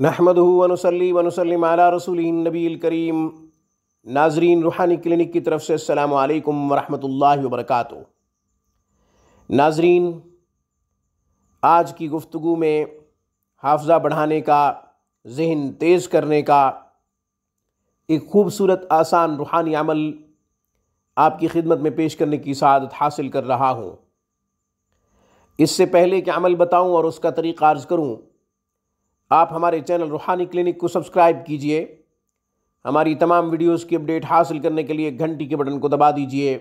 नहमद वनसली वनसली माला रसूल नबील करीम नाजरीन रूहानी क्लिनिक की तरफ से अल्लाम वरहमल वरक नाजरीन आज की गुफ्तु में हाफजा बढ़ाने का जहन तेज़ करने का एक खूबसूरत आसान रूहानी अमल आपकी खिदमत में पेश करने की सादत हासिल कर रहा हूँ इससे पहले कि अमल बताऊँ और उसका तरीक़ार्ज़ अर्ज़ करूँ आप हमारे चैनल रूहानी क्लिनिक को सब्सक्राइब कीजिए हमारी तमाम वीडियोस की अपडेट हासिल करने के लिए घंटी के बटन को दबा दीजिए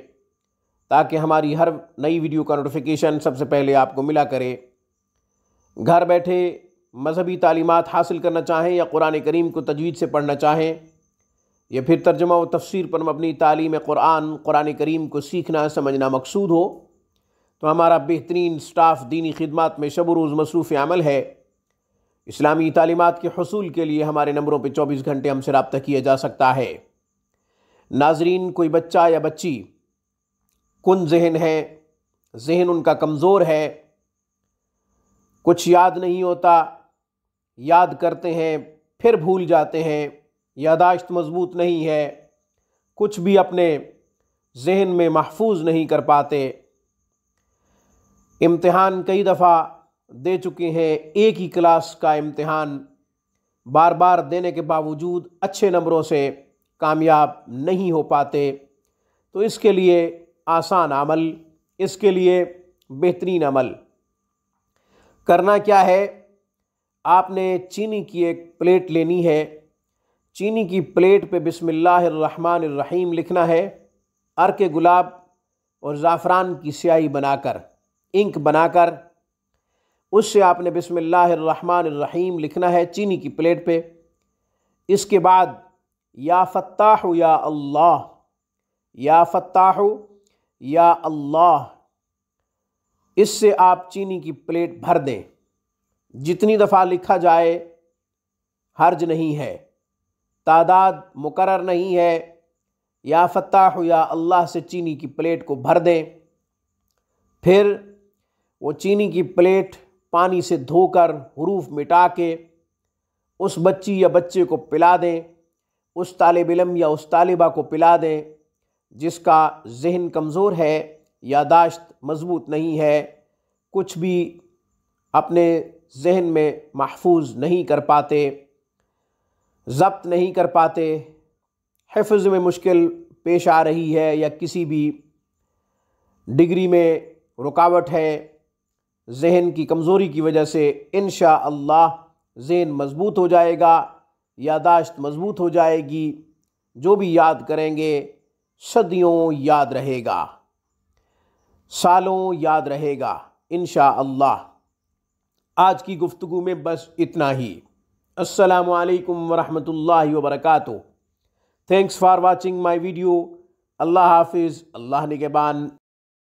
ताकि हमारी हर नई वीडियो का नोटिफिकेशन सबसे पहले आपको मिला करे घर बैठे मजहबी तालीमत हासिल करना चाहें या कुरान करीम को तजवीज़ से पढ़ना चाहें या फिर तर्जमा व तफसीर पर मबनी तालीम कुरान कुरान करीम को सीखना समझना मकसूद हो तो हमारा बेहतरीन स्टाफ दीनी खिदमत में शब रोज़ मसरूफ़ अमल है इस्लामी तालीमत के हसूल के लिए हमारे नंबरों पर चौबीस घंटे हमसे रबता किया जा सकता है नाजरीन कोई बच्चा या बच्ची कन जहन है जहन उनका कमज़ोर है कुछ याद नहीं होता याद करते हैं फिर भूल जाते हैं यादाश्त मजबूत नहीं है कुछ भी अपने जहन में महफूज नहीं कर पाते इम्तहान कई दफ़ा दे चुके हैं एक ही क्लास का इम्तहान बार बार देने के बावजूद अच्छे नंबरों से कामयाब नहीं हो पाते तो इसके लिए आसान अमल इसके लिए बेहतरीन अमल करना क्या है आपने चीनी की एक प्लेट लेनी है चीनी की प्लेट पे बिसमीम लिखना है अर्क गुलाब और ज़ाफ़रान की स्याही बनाकर इंक बनाकर उससे आपने बिसमीम लिखना है चीनी की प्लेट पे इसके बाद या फ़त्ताह या अल्लाह या फ़त्ताह या अल्लाह इससे आप चीनी की प्लेट भर दें जितनी दफ़ा लिखा जाए हर्ज नहीं है तादाद मुकर नहीं है या फ़त्ताह या अल्लाह से चीनी की प्लेट को भर दें फिर वो चीनी की प्लेट पानी से धोकर हरूफ मिटा के उस बच्ची या बच्चे को पिला दें उस तालब इलम या उस तालिबा को पिला दें जिसका जहन कमज़ोर है यादाश्त मजबूत नहीं है कुछ भी अपने जहन में महफूज नहीं कर पाते जब्त नहीं कर पाते हफ्ज़ में मुश्किल पेश आ रही है या किसी भी डिग्री में रुकावट है जहन की कमज़ोरी की वजह से इन अल्लाह जहन मज़बूत हो जाएगा यादाश्त मज़बूत हो जाएगी जो भी याद करेंगे सदियों याद रहेगा सालों याद रहेगा इन अल्लाह आज की गुफ्तु में बस इतना ही असलकम वरहमल thanks for watching my video अल्लाह हाफिज़ अल्लाह निगबान